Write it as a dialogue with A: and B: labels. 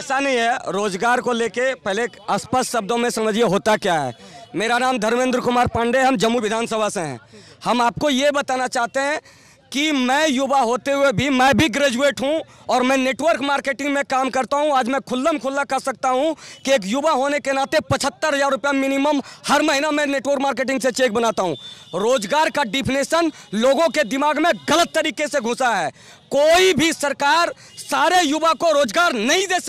A: ऐसा नहीं है रोजगार को लेके पहले स्पष्ट शब्दों में समझिए होता क्या है मेरा नाम धर्मेंद्र कुमार पांडे हम जम्मू विधानसभा से हैं हम आपको ये बताना चाहते हैं कि मैं युवा होते हुए भी मैं भी ग्रेजुएट हूं और मैं नेटवर्क मार्केटिंग में काम करता हूं आज मैं खुल्लम खुल्ला कह सकता हूं कि एक युवा होने के नाते पचहत्तर हज़ार रुपया मिनिमम हर महीना मैं नेटवर्क मार्केटिंग से चेक बनाता हूं रोजगार का डिफिनेशन लोगों के दिमाग में गलत तरीके से घुसा है कोई भी सरकार सारे युवा को रोजगार नहीं दे सकती